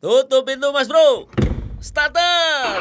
Tutup pintu mas bro. Starter.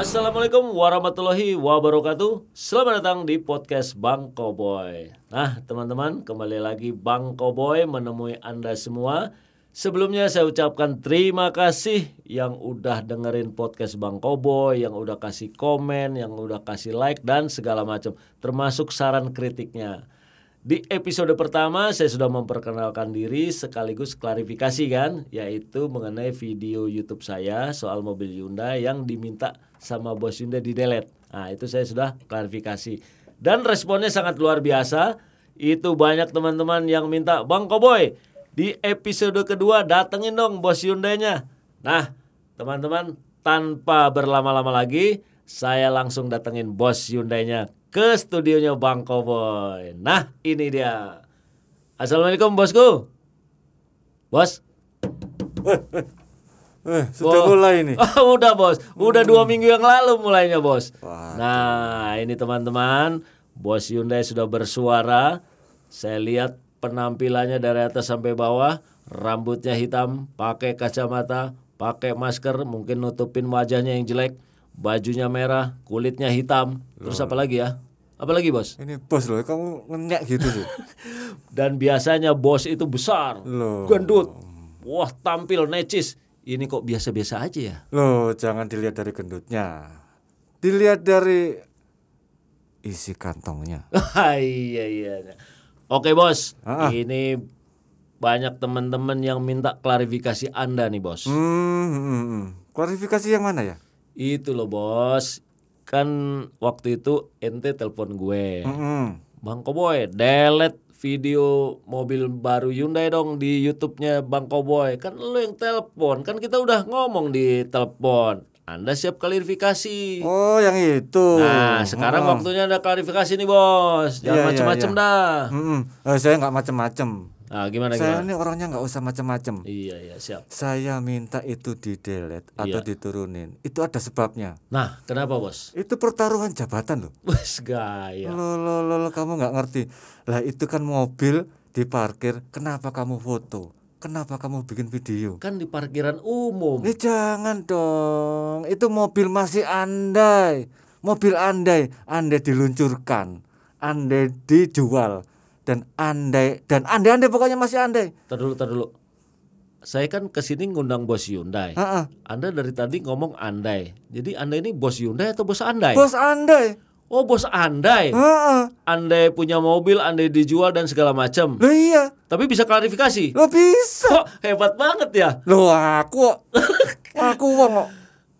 Assalamualaikum warahmatullahi wabarakatuh Selamat datang di podcast Bang Koboy Nah teman-teman kembali lagi Bang Koboy menemui Anda semua Sebelumnya saya ucapkan terima kasih yang udah dengerin podcast Bang Koboy, yang udah kasih komen, yang udah kasih like dan segala macam, termasuk saran kritiknya. Di episode pertama saya sudah memperkenalkan diri sekaligus klarifikasi kan, yaitu mengenai video YouTube saya soal mobil Hyundai yang diminta sama bos Hyundai di delete. Nah, itu saya sudah klarifikasi. Dan responnya sangat luar biasa. Itu banyak teman-teman yang minta, "Bang Koboy, di episode kedua datengin dong bos Hyundai-nya. Nah, teman-teman, tanpa berlama-lama lagi, saya langsung datengin bos Hyundai-nya ke studionya Bang Cowboy. Nah, ini dia. Assalamualaikum bosku. Bos. Eh, sudah mulai ini? Oh, udah bos, udah dua hmm. minggu yang lalu mulainya bos. Wah. Nah ini teman-teman, bos Hyundai sudah bersuara. Saya lihat penampilannya dari atas sampai bawah, rambutnya hitam, pakai kacamata, pakai masker, mungkin nutupin wajahnya yang jelek, bajunya merah, kulitnya hitam. Loh. Terus apa lagi ya? Apa lagi bos? Ini bos loh, kamu ngenyek gitu sih. Dan biasanya bos itu besar, loh. gendut, wah tampil necis. Ini kok biasa-biasa aja ya? Loh, jangan dilihat dari gendutnya. Dilihat dari isi kantongnya. Ah, iya iya. iya. Oke bos, ah. ini banyak teman-teman yang minta klarifikasi Anda nih bos. Hmm, hmm, hmm. Klarifikasi yang mana ya? Itu loh bos, kan waktu itu ente telepon gue, hmm, hmm. Bang Koboy, delete video mobil baru Hyundai dong di YouTube-nya Bang Koboy. Kan lo yang telepon, kan kita udah ngomong di telepon. Anda siap klarifikasi. Oh, yang itu. Nah, sekarang oh. waktunya anda klarifikasi nih, Bos. Jangan yeah, iya, macem-macem yeah, yeah. dah. Mm -mm. Eh, saya nggak macem-macem. Nah, gimana Saya gimana? ini orangnya nggak usah macem-macem. Iya, iya, siap. Saya minta itu di delete atau iya. diturunin. Itu ada sebabnya. Nah, kenapa, Bos? Itu pertaruhan jabatan loh. Bos, gaya. Lo, lo, lo, lo kamu nggak ngerti. Lah, itu kan mobil di parkir. kenapa kamu foto? kenapa kamu bikin video? Kan di parkiran umum. Nih eh, jangan dong, itu mobil masih andai. Mobil andai, andai diluncurkan, andai dijual, dan andai dan andai-andai pokoknya masih andai. Tar dulu, Saya kan kesini ngundang bos Hyundai. Ha -ha. Anda dari tadi ngomong andai. Jadi Anda ini bos Hyundai atau bos andai? Bos andai Oh bos andai, uh-uh. andai punya mobil, andai dijual dan segala macam. Loh iya. Tapi bisa klarifikasi. Lo bisa. Kok hebat banget ya? Lo aku, aku lo.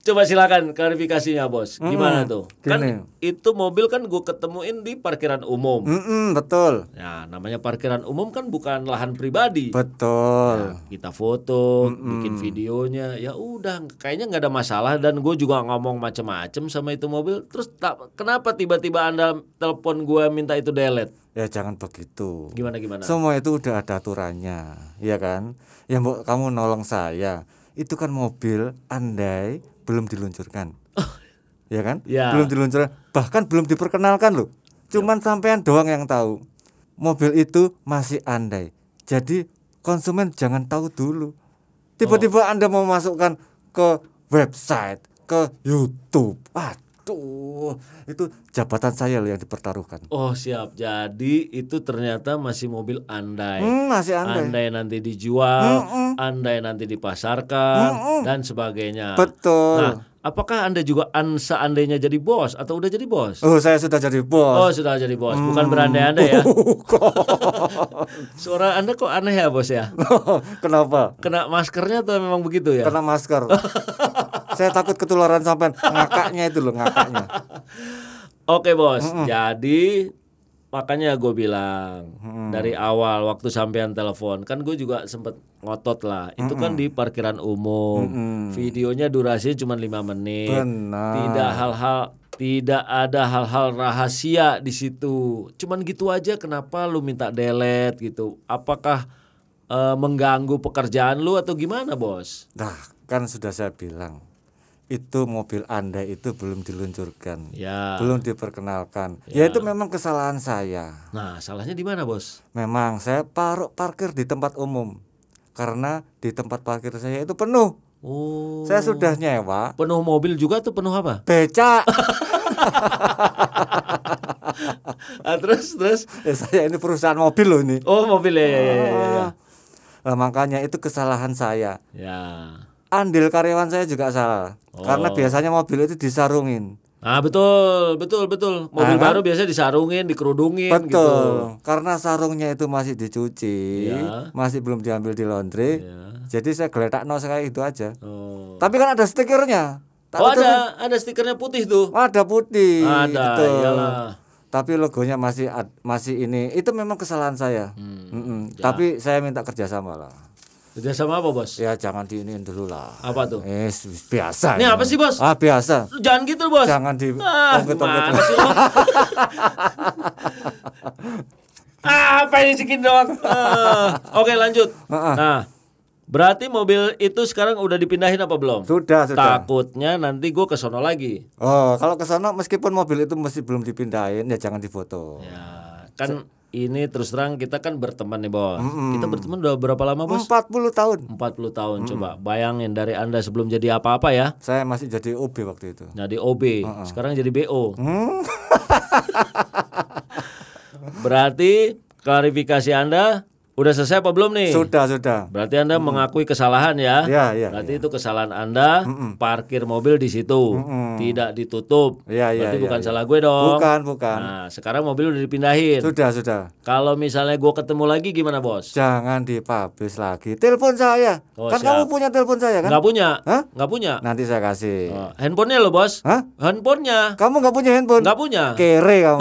Coba silakan klarifikasinya bos. Gimana tuh? Kan Gini. Kan itu mobil kan gue ketemuin di parkiran umum. Mm -mm, betul. ya namanya parkiran umum kan bukan lahan pribadi. Betul. Ya, kita foto, mm -mm. bikin videonya, ya udah. Kayaknya nggak ada masalah dan gue juga ngomong macem-macem sama itu mobil. Terus tak, kenapa tiba-tiba anda telepon gue minta itu delete? Ya jangan begitu. Gimana gimana? Semua itu udah ada aturannya, ya kan? Ya mbok kamu nolong saya. Itu kan mobil, andai belum diluncurkan. Oh. Ya kan? Ya. Belum diluncurkan, bahkan belum diperkenalkan loh. Cuman ya. sampean doang yang tahu. Mobil itu masih andai. Jadi konsumen jangan tahu dulu. Tiba-tiba oh. Anda mau masukkan ke website, ke YouTube. Ah, Aduh, itu jabatan saya loh yang dipertaruhkan. Oh siap. Jadi itu ternyata masih mobil andai. Hmm, masih andai. Andai nanti dijual, hmm, hmm. andai nanti dipasarkan hmm, hmm. dan sebagainya. Betul. Nah, apakah anda juga an andainya jadi bos atau udah jadi bos? Oh saya sudah jadi bos. Oh sudah jadi bos, hmm. bukan berandai-andai ya. Suara anda kok aneh ya bos ya? Kenapa? Kena maskernya atau memang begitu ya? Kena masker. Saya takut ketularan sampai ngakaknya itu loh ngakaknya. Oke bos, mm -mm. jadi makanya gue bilang -mm. dari awal waktu sampean telepon kan gue juga sempet ngotot lah itu kan di parkiran umum -mm. videonya durasi cuma lima menit Benar. tidak hal-hal tidak ada hal-hal rahasia di situ cuman gitu aja kenapa lu minta delete gitu apakah e, mengganggu pekerjaan lu atau gimana bos nah kan sudah saya bilang itu mobil Anda itu belum diluncurkan, ya. belum diperkenalkan. Ya. ya itu memang kesalahan saya. Nah, salahnya di mana, Bos? Memang saya paruh parkir di tempat umum. Karena di tempat parkir saya itu penuh. Oh. Saya sudah nyewa. Penuh mobil juga tuh penuh apa? Becak. ah, terus terus ya, saya ini perusahaan mobil loh ini. Oh, mobil ya. ya, ya, ya. ya. Ah. Nah, makanya itu kesalahan saya. Ya andil karyawan saya juga salah. Oh. Karena biasanya mobil itu disarungin. Ah betul betul betul mobil nah, baru biasanya disarungin dikerudungin gitu. betul gitu. karena sarungnya itu masih dicuci ya. masih belum diambil di laundry ya. jadi saya geletak no kayak itu aja oh. tapi kan ada stikernya Tak oh ada tuh, kan? ada stikernya putih tuh ada putih ada gitu. iyalah tapi logonya masih masih ini itu memang kesalahan saya hmm, mm -mm. Ya. tapi saya minta kerjasama lah Kerja sama apa bos? Ya jangan diinin dulu lah. Apa tuh? Eh biasa. Ini apa sih bos? Ah biasa. Jangan gitu bos. Jangan di. Ah, ongket ah, apa ini sedikit doang? Uh, Oke okay, lanjut. Nah. Berarti mobil itu sekarang udah dipindahin apa belum? Sudah, sudah. Takutnya nanti gue kesono lagi. Oh, kalau kesono meskipun mobil itu masih belum dipindahin ya jangan difoto. Ya, kan so ini terus terang kita kan berteman nih bos. Mm -hmm. Kita berteman udah berapa lama bos? 40 tahun. 40 tahun mm -hmm. coba bayangin dari anda sebelum jadi apa-apa ya. Saya masih jadi OB waktu itu. Jadi OB, mm -hmm. sekarang jadi BO. Mm. Berarti klarifikasi anda Udah selesai apa belum nih? Sudah, sudah. Berarti Anda mm. mengakui kesalahan ya? Ya, ya. Berarti ya. itu kesalahan Anda Mm-mm. parkir mobil di situ, Mm-mm. tidak ditutup. Ya, ya, Berarti ya, bukan ya. salah gue dong. Bukan, bukan. Nah, sekarang mobil udah dipindahin. Sudah, sudah. Kalau misalnya gue ketemu lagi gimana, Bos? Jangan dipublish lagi. Telepon saya. Oh, kan siap. kamu punya telepon saya kan? Gak punya. Hah? Gak punya. Nanti saya kasih. Oh, handphonenya loh, Bos. Hah? Handphonenya. Kamu gak punya handphone? Gak punya. Kere kamu.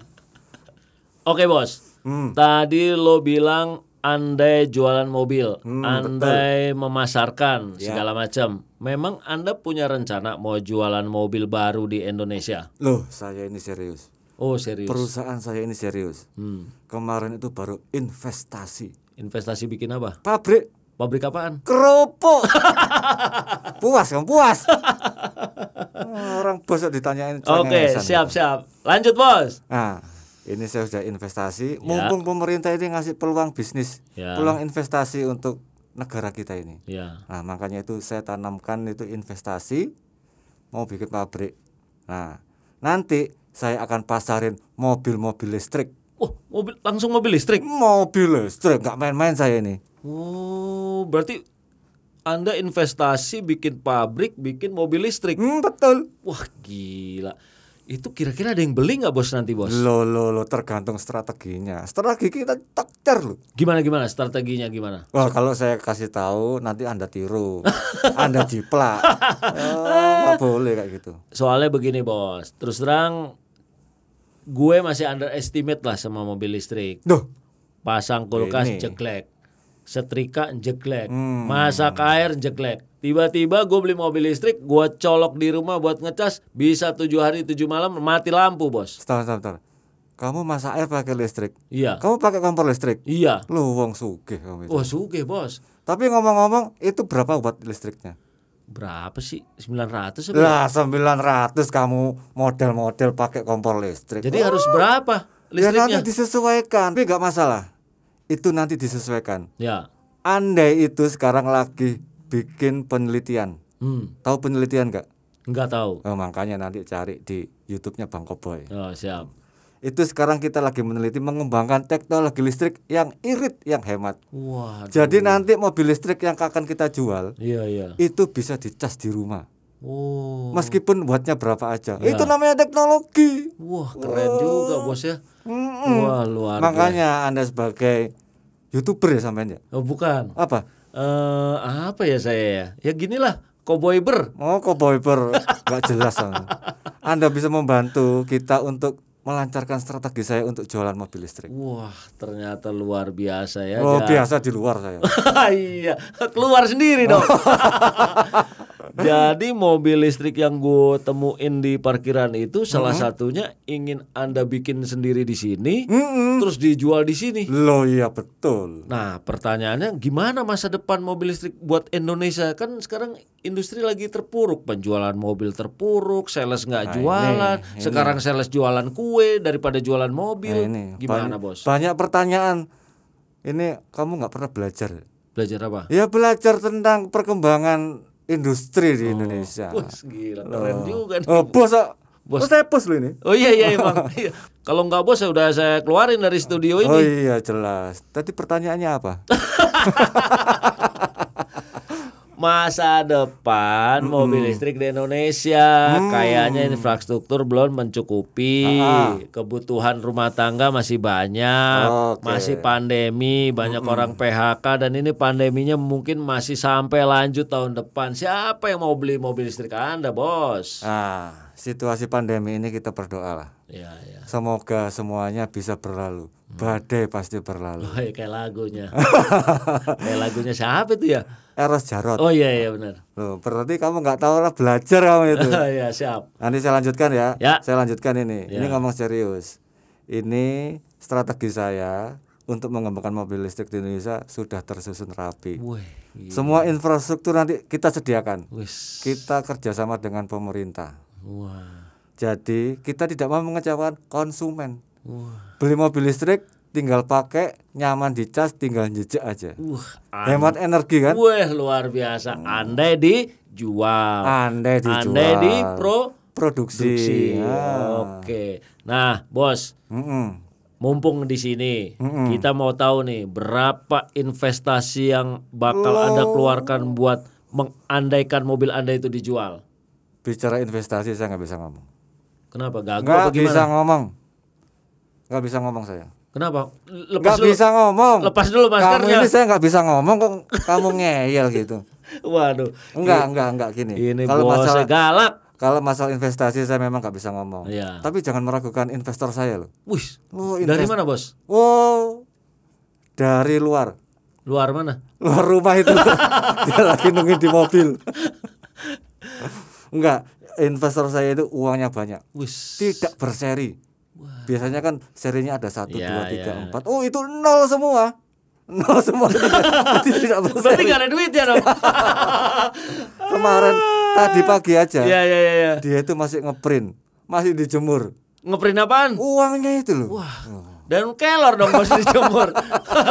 Oke, Bos. Hmm. Tadi lo bilang andai jualan mobil, hmm, andai betul. memasarkan ya. segala macam. Memang Anda punya rencana mau jualan mobil baru di Indonesia? Loh, saya ini serius. Oh, serius. Perusahaan saya ini serius. Hmm. Kemarin itu baru investasi. Investasi bikin apa? Pabrik. Pabrik apaan? Kerupuk. puas kan, puas. Orang bos ditanyain. Oke, okay, siap-siap. Lanjut, Bos. Nah, ini saya sudah investasi ya. mumpung pemerintah ini ngasih peluang bisnis ya. peluang investasi untuk negara kita ini ya. nah makanya itu saya tanamkan itu investasi mau bikin pabrik nah nanti saya akan pasarin mobil-mobil listrik Oh, mobil langsung mobil listrik? Mobil listrik, nggak main-main saya ini. Oh, berarti anda investasi bikin pabrik, bikin mobil listrik. Hmm, betul. Wah, gila. Itu kira-kira ada yang beli nggak bos nanti bos? Lo lo lo tergantung strateginya. Strategi kita takter lo. Gimana gimana strateginya gimana? Wah kalau saya kasih tahu nanti anda tiru, anda jiplak. Oh, nggak oh, boleh kayak gitu. Soalnya begini bos, terus terang gue masih underestimate lah sama mobil listrik. Duh. Pasang kulkas jelek, setrika jelek, hmm. masak air jelek. Tiba-tiba gue beli mobil listrik, gue colok di rumah buat ngecas, bisa tujuh hari tujuh malam mati lampu bos. Stop, stop, stop. Kamu masak air pakai listrik. Iya. Kamu pakai kompor listrik. Iya. Lu wong sugih kamu itu. Wah sugih bos. Tapi ngomong-ngomong, itu berapa buat listriknya? Berapa sih? sembilan 900 ya? Lah, ratus kamu model-model pakai kompor listrik. Jadi oh. harus berapa listriknya? Ya nanti disesuaikan. Tapi nggak masalah. Itu nanti disesuaikan. Ya. Andai itu sekarang lagi bikin penelitian. Hmm. Tahu penelitian nggak? Enggak tahu. Oh, makanya nanti cari di YouTube-nya Bang Koboy. Oh, siap. Itu sekarang kita lagi meneliti mengembangkan teknologi listrik yang irit, yang hemat. Wah. Jadi nanti mobil listrik yang akan kita jual, iya, iya. itu bisa dicas di rumah. Oh. Meskipun buatnya berapa aja. Ya. Itu namanya teknologi. Wah, keren Wah. juga, Bos ya. Mm -mm. Wah, luar Makanya Makanya Anda sebagai YouTuber ya sampean ya? Oh, bukan. Apa? uh, apa ya saya ya? Ya lah, Cowboy Ber. Oh, Cowboy Ber. Gak jelas Anda bisa membantu kita untuk melancarkan strategi saya untuk jualan mobil listrik. Wah, ternyata luar biasa ya. Oh, biasa di luar saya. iya, keluar sendiri dong. Jadi mobil listrik yang gue temuin di parkiran itu salah mm -hmm. satunya ingin anda bikin sendiri di sini, mm -hmm. terus dijual di sini. Lo iya betul. Nah pertanyaannya gimana masa depan mobil listrik buat Indonesia kan sekarang industri lagi terpuruk, penjualan mobil terpuruk, sales nggak nah, jualan, ini, ini. sekarang sales jualan kue daripada jualan mobil. Nah, ini. Gimana banyak, bos? Banyak pertanyaan. Ini kamu nggak pernah belajar. Belajar apa? Ya belajar tentang perkembangan industri di oh. Indonesia. Bos gila, keren juga nih. Oh, bos, oh. bos. Oh, saya bos loh ini. Oh iya iya emang. Iya. Kalau nggak bos saya udah saya keluarin dari studio oh, ini. Oh iya jelas. Tadi pertanyaannya apa? masa depan hmm. mobil listrik di Indonesia hmm. kayaknya infrastruktur belum mencukupi Aha. kebutuhan rumah tangga masih banyak okay. masih pandemi banyak hmm. orang PHK dan ini pandeminya mungkin masih sampai lanjut tahun depan siapa yang mau beli mobil listrik Anda bos ah situasi pandemi ini kita berdoa lah ya, ya. semoga semuanya bisa berlalu hmm. badai pasti berlalu kayak lagunya kayak lagunya siapa itu ya Eros Jarot. Oh iya iya benar. Loh, berarti kamu nggak tahu lah belajar kamu itu. Iya siap. Nanti saya lanjutkan ya. ya. Saya lanjutkan ini. Ya. Ini ngomong serius. Ini strategi saya untuk mengembangkan mobil listrik di Indonesia sudah tersusun rapi. Wih, iya. Semua infrastruktur nanti kita sediakan. Wih. Kita kerjasama dengan pemerintah. Wah. Jadi kita tidak mau mengecewakan konsumen. Wah. Beli mobil listrik tinggal pakai nyaman dicas tinggal jejak aja uh, hemat energi kan wah luar biasa hmm. andai dijual andai dijual andai di pro produksi, ya. oke nah bos mm -mm. mumpung di sini mm -mm. kita mau tahu nih berapa investasi yang bakal oh. anda keluarkan buat mengandaikan mobil anda itu dijual bicara investasi saya nggak bisa ngomong kenapa gagal nggak bisa ngomong nggak bisa ngomong saya Kenapa? Lepas gak dulu, bisa ngomong. Lepas dulu maskernya. Kamu ini saya nggak bisa ngomong kok kamu ngeyel gitu. Waduh. Enggak, enggak, enggak gini. Ini kalau masalah galak. Kalau masalah investasi saya memang nggak bisa ngomong. Iya. Tapi jangan meragukan investor saya loh. Wih. Oh, dari mana, Bos? Oh. Dari luar. Luar mana? Luar rumah itu. Dia lagi nungguin di mobil. enggak, investor saya itu uangnya banyak. Wih. Tidak berseri Wah. Biasanya kan serinya ada satu, iya, dua, tiga, iya. empat. Oh itu nol semua nol semua berarti tidak gak ada duit ya dong kemarin tadi pagi aja iya, iya iya iya. dia itu masih ngeprint masih dijemur ngeprint apaan uangnya itu loh Wah. Oh. Dan kelor dong bos dijemur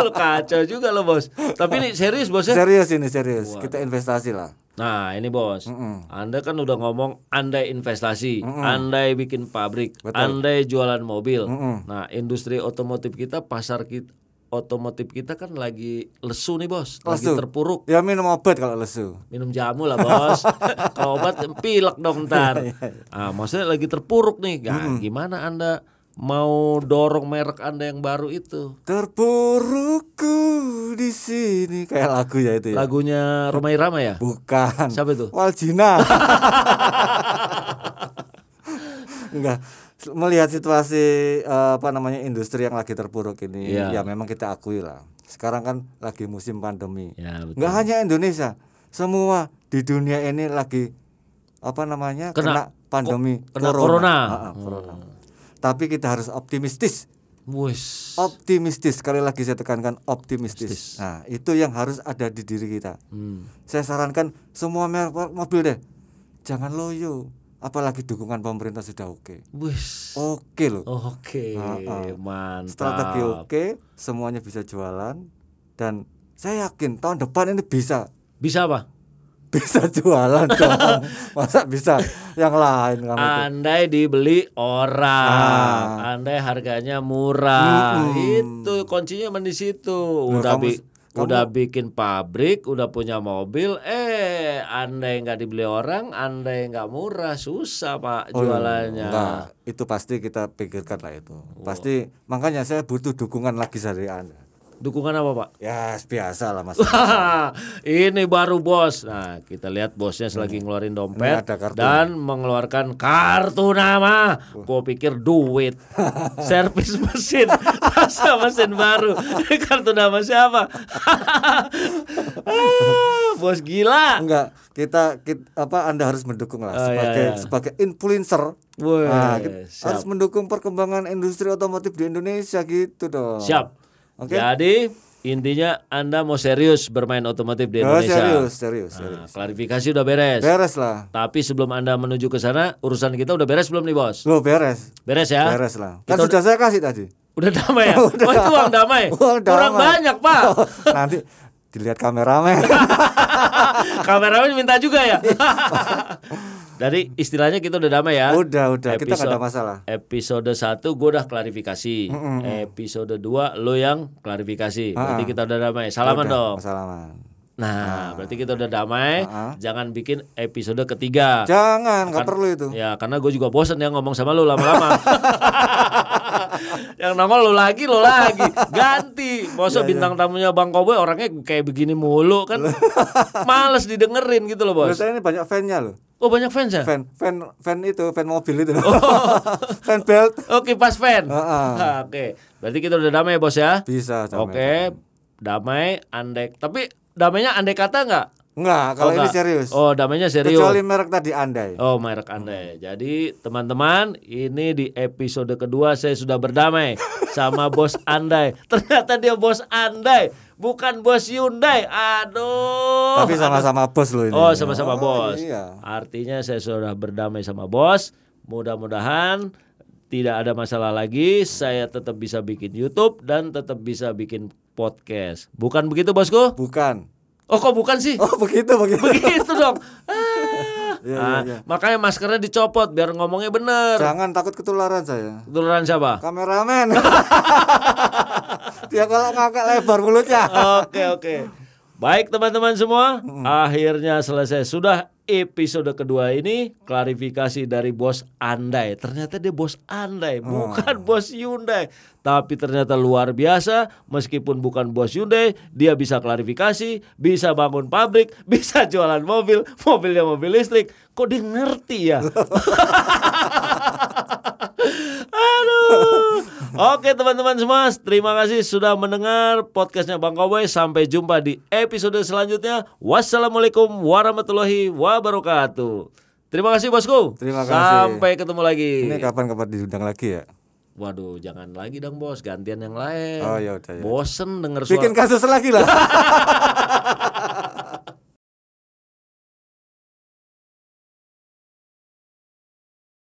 Lu kacau juga lo bos Tapi ini serius bos ya Serius ini serius Kita investasi lah Nah ini bos, mm -mm. anda kan udah ngomong andai investasi, mm -mm. andai bikin pabrik, Betul. andai jualan mobil. Mm -mm. Nah industri otomotif kita, pasar kita, otomotif kita kan lagi lesu nih bos, lesu. lagi terpuruk. Ya minum obat kalau lesu. Minum jamu lah bos. kalau obat pilek dong ntar. Nah, maksudnya lagi terpuruk nih, nah, mm -mm. gimana anda? mau dorong merek Anda yang baru itu. Terpurukku di sini kayak lagu ya itu ya. Lagunya Romai Rama ya? Bukan. Siapa itu? Waljina. Enggak melihat situasi eh, apa namanya industri yang lagi terpuruk ini ya, ya memang kita akui lah. Sekarang kan lagi musim pandemi. Ya, betul. Nggak hanya Indonesia, semua di dunia ini lagi apa namanya kena, kena pandemi oh, kena corona. corona. Ha -ha, corona. Hmm tapi kita harus optimistis. Wish. Optimistis sekali lagi saya tekankan optimistis. Wish. Nah, itu yang harus ada di diri kita. Hmm. Saya sarankan semua merek mobil deh. Jangan loyo, apalagi dukungan pemerintah sudah oke. Okay. Oke okay loh. Oke. Okay. Uh -uh. Mantap. Strategi oke, okay, semuanya bisa jualan dan saya yakin tahun depan ini bisa. Bisa apa? bisa jualan dong. Masa bisa yang lain kamu Andai itu? dibeli orang, ah. andai harganya murah. Hmm. Itu kuncinya di situ. Nah, udah kamu, bi kamu... udah bikin pabrik, udah punya mobil, eh andai nggak dibeli orang, andai nggak murah, susah Pak oh, iya. jualannya. Enggak. Itu pasti kita pikirkan lah itu. Pasti makanya saya butuh dukungan lagi dari Anda. Dukungan apa Pak? Ya biasa lah mas. ini baru bos. Nah kita lihat bosnya selagi hmm. ngeluarin dompet dan mengeluarkan kartu nama. Gue pikir duit. Servis mesin. Masa mesin baru. kartu nama siapa? Ah, bos gila. Enggak. Kita, kita apa Anda harus mendukung lah oh, iya, sebagai iya, iya. sebagai influencer. Wah, harus mendukung perkembangan industri otomotif di Indonesia gitu dong. Siap. Okay. Jadi intinya Anda mau serius bermain otomotif di oh, Indonesia. Oh, serius, serius, nah, serius. klarifikasi udah beres. Beres lah. Tapi sebelum Anda menuju ke sana, urusan kita udah beres belum nih, Bos? Loh, beres. Beres ya? Beres lah. Kan kita sudah saya kasih tadi. Udah damai ya? udah. Oh, itu uang damai. Uang damai. Kurang banyak, Pak. Oh, nanti dilihat kameramen. kameramen minta juga ya. Dari istilahnya kita udah damai ya. Udah, udah. Episode, kita gak ada masalah. Episode 1 gue udah klarifikasi. Mm -mm. Episode 2 lo yang klarifikasi. Ah. Berarti kita udah damai. Salaman udah, dong. Salaman. Nah, nah, berarti kita udah damai. -uh. Jangan bikin episode ketiga. Jangan, nggak perlu itu. Ya, karena gue juga bosen ya ngomong sama lu lama-lama. yang nongol lu lagi, lu lagi. Ganti. Masa ya, bintang ya. tamunya Bang Koboy orangnya kayak begini mulu kan. males didengerin gitu loh, Bos. Biasanya ini banyak fan-nya loh. Oh banyak fans ya? Fan, fan, fan itu, fan mobil itu. Oh. fan belt. Oke, okay, pas fan. Uh -uh. Oke, okay. berarti kita udah damai ya, bos ya? Bisa. Oke, okay. damai, andai. Tapi damainya andai kata nggak? Nggak, oh, kalau oh, ini enggak. serius. Oh, damainya serius. Kecuali merek tadi andai. Oh, merek andai. Hmm. Jadi teman-teman, ini di episode kedua saya sudah berdamai sama bos andai. Ternyata dia bos andai bukan bos Hyundai. Aduh. Tapi sama-sama bos loh ini. Oh, sama-sama oh, bos. Iya. Artinya saya sudah berdamai sama bos. Mudah-mudahan tidak ada masalah lagi. Saya tetap bisa bikin YouTube dan tetap bisa bikin podcast. Bukan begitu, Bosku? Bukan. Oh, kok bukan sih? Oh, begitu, begitu. Begitu dong. Ya, nah, ya, ya. Makanya maskernya dicopot biar ngomongnya bener. Jangan takut ketularan saya. Ketularan siapa? Kameramen. Dia ya, kalau ngakak lebar mulutnya. Oke, oke. Baik teman-teman semua, hmm. akhirnya selesai sudah episode kedua ini klarifikasi dari bos Andai. Ternyata dia bos Andai, bukan oh. bos Hyundai. Tapi ternyata luar biasa, meskipun bukan bos Hyundai, dia bisa klarifikasi, bisa bangun pabrik, bisa jualan mobil, mobilnya mobil listrik. Kok dia ngerti ya? Aduh. Oke teman-teman semua, terima kasih sudah mendengar podcastnya Bang Cowboy. Sampai jumpa di episode selanjutnya. Wassalamualaikum warahmatullahi wabarakatuh. Terima kasih bosku. Terima kasih. Sampai ketemu lagi. Ini kapan-kapan diundang lagi ya? Waduh, jangan lagi dong bos, gantian yang lain. Oh ya udah. Ya. Bosen denger suara. Bikin kasus lagi lah.